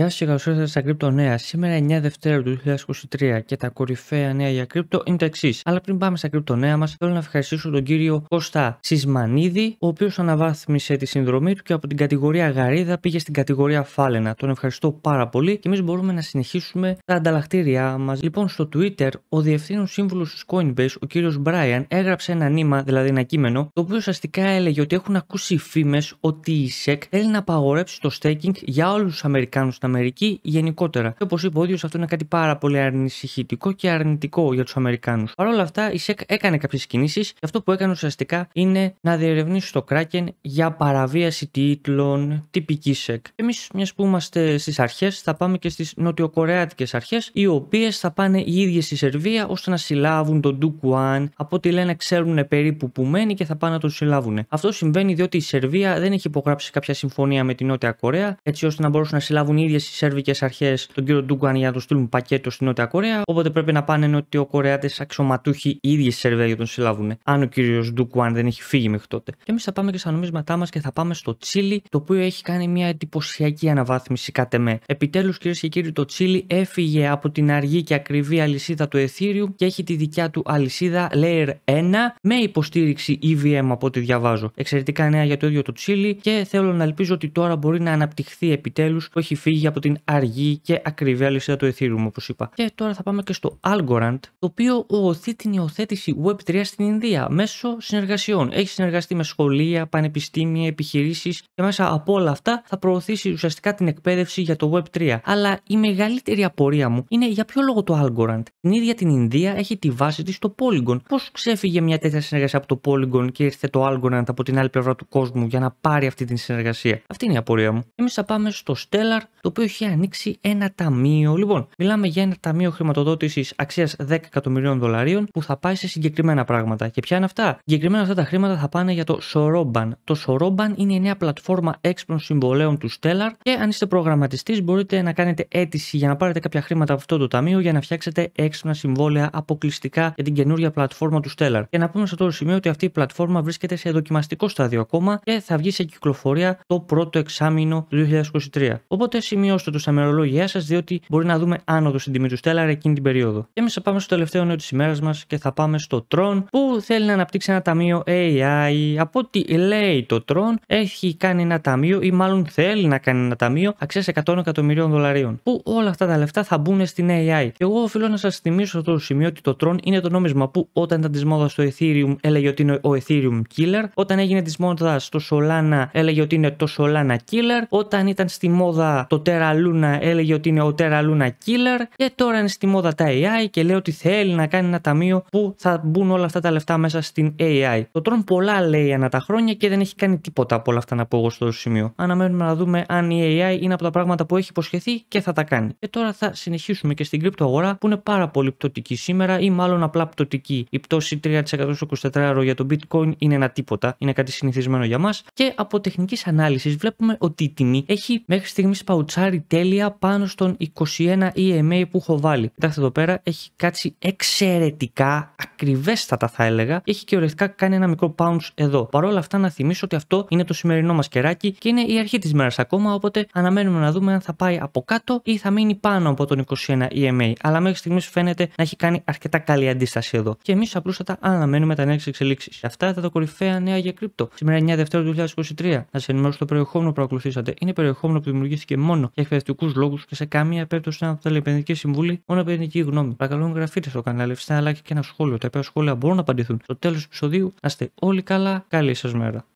Γεια σας και καλώς ήρθατε στα Crypto Νέα. Σήμερα 9 Δευτέρα του 2023 και τα κορυφαία νέα για κρυπτο είναι τα εξής. Αλλά πριν πάμε στα κρυπτο νέα μας, θέλω να ευχαριστήσω τον κύριο Κώστα Σισμανίδη, ο οποίος αναβάθμισε τη συνδρομή του και από την κατηγορία Γαρίδα πήγε στην κατηγορία Φάλαινα. Τον ευχαριστώ πάρα πολύ και εμείς μπορούμε να συνεχίσουμε τα ανταλλακτήριά μας. Λοιπόν, στο Twitter, ο διευθύνων σύμβουλος της Coinbase, ο κύριος Brian, έγραψε ένα νήμα, δηλαδή ένα κείμενο, το οποίο ουσιαστικά έλεγε ότι έχουν ακούσει φήμες ότι η SEC θέλει να απαγορέψει το staking για όλους τους Αμερικάνους στην Αμερική γενικότερα. Και όπως είπε ο ίδιος, αυτό είναι κάτι πάρα πολύ ανησυχητικό και αρνητικό για τους Αμερικάνους. Παρ' όλα αυτά, η ΣΕΚ έκανε κάποιες κινήσεις και αυτό που έκανε ουσιαστικά είναι να διερευνήσει το Kraken για παραβίαση τίτλων τυπικής ΣΕΚ. Εμείς, μιας που είμαστε στις αρχές, θα πάμε και στις νοτιοκορεάτικες αρχές, οι οποίες θα πάνε οι ίδιες στη Σερβία ώστε να συλλάβουν τον Ντουκουάν. Από ό,τι λένε, ξέρουν περίπου που μένει και θα πάνε να τον συλλάβουν. Αυτό συμβαίνει διότι η Σερβία δεν έχει υπογράψει κάποια συμφωνία με την Νότια Κορέα, έτσι ώστε να μπορούν να συλλάβουν οι ίδιες οι Σέρβικε αρχές τον κύριο Ντούγκαν για να τους στείλουν πακέτο στην Νότια Κορέα. Οπότε πρέπει να πάνε Κορεάτες αξιωματούχοι οι ίδιοι στη Σερβία για τον συλλάβουν. Αν ο κύριος Ντούγκαν δεν έχει φύγει μέχρι τότε. Και εμείς θα πάμε και στα νομίσματά μας και θα πάμε στο Τσίλι, το οποίο έχει κάνει μια εντυπωσιακή αναβάθμιση κατά με. Επιτέλους, κυρίες και κύριοι, το Τσίλι έφυγε από την αργή και ακριβή αλυσίδα του Ethereum και έχει τη δικιά του αλυσίδα Layer 1 με υποστήριξη EVM από ό,τι διαβάζω. Εξαιρετικά νέα για το ίδιο το Τσίλι και θέλω να ελπίζω ότι τώρα μπορεί να αναπτυχθεί επιτέλους που έχει φύγει φύγει από την αργή και ακριβή αλυσίδα του Ethereum, όπως είπα. Και τώρα θα πάμε και στο Algorand, το οποίο οθεί την υιοθέτηση Web3 στην Ινδία μέσω συνεργασιών. Έχει συνεργαστεί με σχολεία, πανεπιστήμια, επιχειρήσεις και μέσα από όλα αυτά θα προωθήσει ουσιαστικά την εκπαίδευση για το Web3. Αλλά η μεγαλύτερη απορία μου είναι για ποιο λόγο το Algorand. Την ίδια την Ινδία έχει τη βάση της στο Polygon. Πώς ξέφυγε μια τέτοια συνεργασία από το Polygon και ήρθε το Algorand από την άλλη πλευρά του κόσμου για να πάρει αυτή την συνεργασία. Αυτή είναι η απορία μου. Εμείς θα πάμε στο Stellar, το οποίο είχε ανοίξει ένα ταμείο. Λοιπόν, μιλάμε για ένα ταμείο χρηματοδότησης αξίας 10 εκατομμυρίων δολαρίων που θα πάει σε συγκεκριμένα πράγματα. Και ποια είναι αυτά. Συγκεκριμένα αυτά τα χρήματα θα πάνε για το Soroban. Το Soroban είναι η νέα πλατφόρμα έξυπνων συμβολέων του Stellar και αν είστε προγραμματιστής μπορείτε να κάνετε αίτηση για να πάρετε κάποια χρήματα από αυτό το ταμείο για να φτιάξετε έξυπνα συμβόλαια αποκλειστικά για την καινούργια πλατφόρμα του Stellar. Και να πούμε σε αυτό το σημείο ότι αυτή η πλατφόρμα βρίσκεται σε δοκιμαστικό στάδιο ακόμα και θα βγει σε κυκλοφορία το πρώτο εξάμεινο του 2023. Οπότε σημειώστε το στα μερολόγια σας, διότι μπορεί να δούμε άνοδο στην τιμή του Stellar εκείνη την περίοδο. Και εμείς θα πάμε στο τελευταίο νέο της ημέρας μας και θα πάμε στο Tron που θέλει να αναπτύξει ένα ταμείο AI. Από ό,τι λέει το Tron, έχει κάνει ένα ταμείο ή μάλλον θέλει να κάνει ένα ταμείο αξίας 100 εκατομμυρίων δολαρίων. Που όλα αυτά τα λεφτά θα μπουν στην AI. Εγώ οφείλω να σας θυμίσω αυτό το σημείο ότι το Tron είναι το νόμισμα που όταν ήταν της μόδας στο Ethereum έλεγε ότι είναι ο Ethereum Killer. Όταν έγινε της μόδας στο Solana έλεγε ότι είναι το Solana Killer. Όταν ήταν στη μόδα το Τέρα έλεγε ότι είναι ο Τέρα Λούνα Killer και τώρα είναι στη μόδα τα AI και λέει ότι θέλει να κάνει ένα ταμείο που θα μπουν όλα αυτά τα λεφτά μέσα στην AI. Το τρώνε πολλά λέει ανά τα χρόνια και δεν έχει κάνει τίποτα από όλα αυτά να πω εγώ στο σημείο. Αναμένουμε να δούμε αν η AI είναι από τα πράγματα που έχει υποσχεθεί και θα τα κάνει. Και τώρα θα συνεχίσουμε και στην κρυπτοαγορά που είναι πάρα πολύ πτωτική σήμερα ή μάλλον απλά πτωτική. Η πτώση 3% στο 24 για το bitcoin είναι ένα τίποτα, είναι κάτι συνηθισμένο για μας. Και από τεχνικής ανάλυσης βλέπουμε ότι η τιμή έχει μέχρι στιγμής παουτσά τέλεια πάνω στον 21 EMA που έχω βάλει. Κοιτάξτε εδώ πέρα, έχει κάτσει εξαιρετικά, ακριβέστατα θα έλεγα. Έχει και ορεκτικά κάνει ένα μικρό bounce εδώ. Παρ' όλα αυτά, να θυμίσω ότι αυτό είναι το σημερινό μας κεράκι και είναι η αρχή της μέρας ακόμα. Οπότε αναμένουμε να δούμε αν θα πάει από κάτω ή θα μείνει πάνω από τον 21 EMA. Αλλά μέχρι στιγμής φαίνεται να έχει κάνει αρκετά καλή αντίσταση εδώ. Και εμείς απλούστατα αναμένουμε τα νέα εξελίξει. Αυτά ήταν τα κορυφαία νέα για κρύπτο. Σήμερα 9 Δευτέρα 2023. Να σας ενημερώσω το περιεχόμενο που ακολουθήσατε. Είναι περιεχόμενο που δημιουργήθηκε μόνο για εκπαιδευτικούς λόγους και σε καμία περίπτωση να θέλει επενδυτική συμβουλή μόνο επενδυτική γνώμη. Παρακαλώ, εγγραφείτε στο κανάλι, ένα like και ένα σχόλιο. Τα οποία σχόλια μπορούν να απαντηθούν. Στο τέλος του επεισοδίου να είστε όλοι καλά. Καλή σας μέρα.